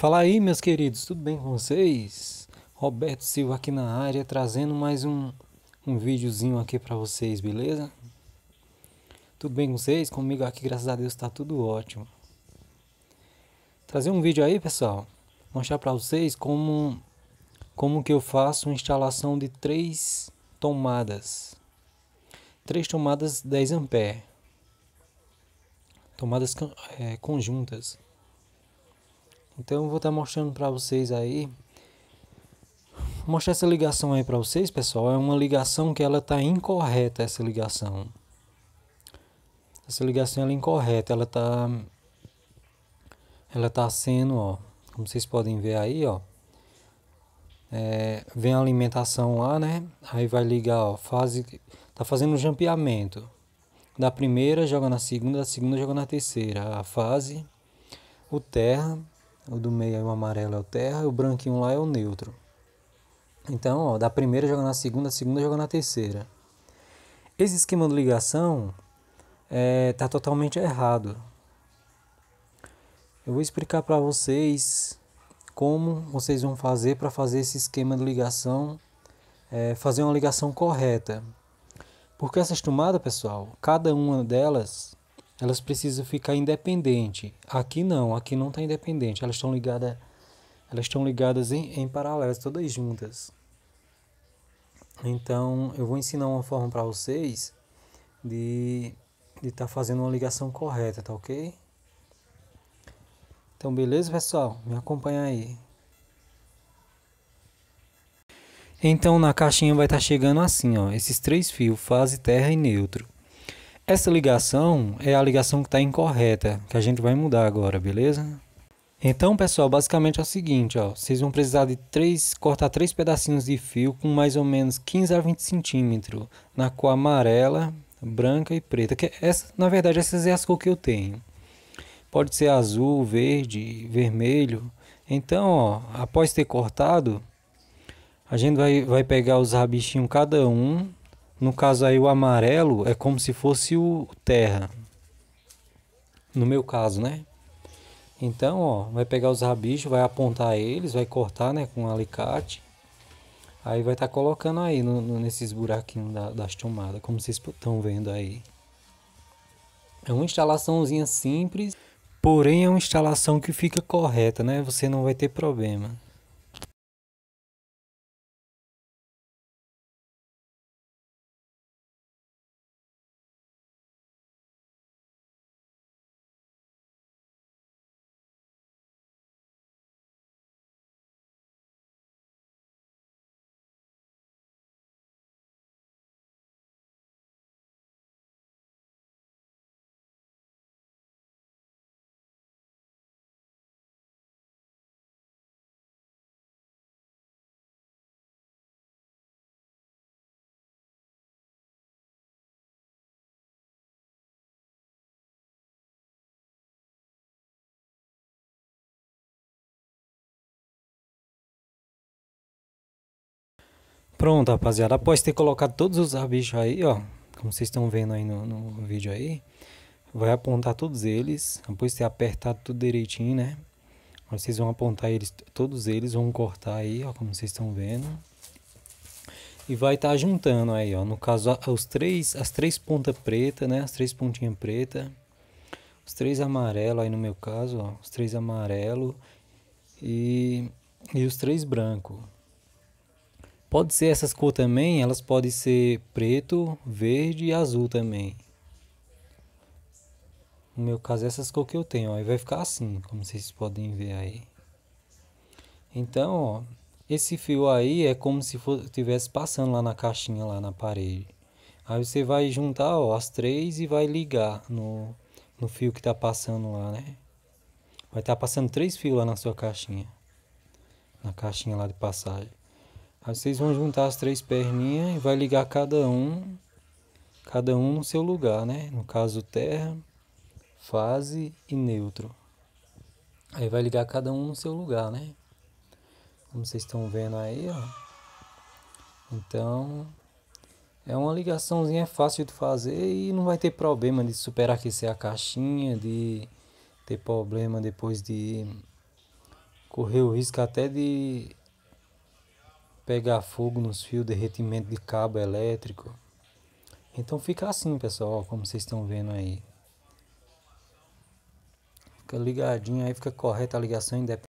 Fala aí, meus queridos, tudo bem com vocês? Roberto Silva aqui na área, trazendo mais um, um videozinho aqui para vocês, beleza? Tudo bem com vocês? Comigo aqui, graças a Deus, está tudo ótimo. Trazer um vídeo aí, pessoal, mostrar para vocês como, como que eu faço uma instalação de três tomadas. Três tomadas 10 a Tomadas é, conjuntas. Então eu vou estar mostrando para vocês aí. Vou mostrar essa ligação aí para vocês, pessoal. É uma ligação que ela está incorreta, essa ligação. Essa ligação ela é incorreta, ela está ela está sendo, ó, como vocês podem ver aí, ó. É, vem a alimentação lá, né? Aí vai ligar, ó, fase tá fazendo um jampeamento. Da primeira joga na segunda, da segunda joga na terceira, a fase, o terra o do meio é o amarelo é o terra, o branquinho lá é o neutro. Então, ó, da primeira joga na segunda, a segunda joga na terceira. Esse esquema de ligação está é, tá totalmente errado. Eu vou explicar para vocês como vocês vão fazer para fazer esse esquema de ligação, é, fazer uma ligação correta. Porque essas tomadas, pessoal, cada uma delas elas precisam ficar independente. Aqui não, aqui não está independente. Elas estão ligadas, elas estão ligadas em, em paralelo, todas juntas. Então, eu vou ensinar uma forma para vocês de de estar tá fazendo uma ligação correta, tá ok? Então, beleza, pessoal? Me acompanha aí. Então, na caixinha vai estar tá chegando assim, ó, esses três fios, fase, terra e neutro. Essa ligação é a ligação que está incorreta, que a gente vai mudar agora, beleza? Então, pessoal, basicamente é o seguinte, ó. Vocês vão precisar de três, cortar três pedacinhos de fio com mais ou menos 15 a 20 centímetros, na cor amarela, branca e preta. Que essa, na verdade, essas é as cores que eu tenho. Pode ser azul, verde, vermelho. Então, ó, após ter cortado, a gente vai, vai pegar os rabichinhos cada um no caso aí, o amarelo é como se fosse o terra. No meu caso, né? Então, ó, vai pegar os rabichos, vai apontar eles, vai cortar, né, com um alicate. Aí vai estar tá colocando aí no, no, nesses buraquinhos da, das tomadas, como vocês estão vendo aí. É uma instalaçãozinha simples, porém é uma instalação que fica correta, né? Você não vai ter problema. Pronto, rapaziada. Após ter colocado todos os rabiscos aí, ó. Como vocês estão vendo aí no, no vídeo aí. Vai apontar todos eles. Após ter apertado tudo direitinho, né? Vocês vão apontar eles, todos eles. Vão cortar aí, ó. Como vocês estão vendo e vai estar tá juntando aí, ó, no caso os três, as três pontas preta, né, as três pontinhas preta, os três amarelos aí no meu caso, ó, os três amarelos e e os três brancos. Pode ser essas cores também, elas podem ser preto, verde e azul também. No meu caso, é essas cores que eu tenho, aí vai ficar assim, como vocês podem ver aí. Então, ó, esse fio aí é como se estivesse passando lá na caixinha, lá na parede. Aí você vai juntar ó, as três e vai ligar no, no fio que está passando lá, né? Vai estar tá passando três fios lá na sua caixinha. Na caixinha lá de passagem. Aí vocês vão juntar as três perninhas e vai ligar cada um, cada um no seu lugar, né? No caso, terra, fase e neutro. Aí vai ligar cada um no seu lugar, né? Como vocês estão vendo aí, ó. Então, é uma ligaçãozinha fácil de fazer e não vai ter problema de superaquecer a caixinha, de ter problema depois de correr o risco até de pegar fogo nos fios, derretimento de cabo elétrico. Então fica assim, pessoal, como vocês estão vendo aí. Fica ligadinho aí, fica correta a ligação independente.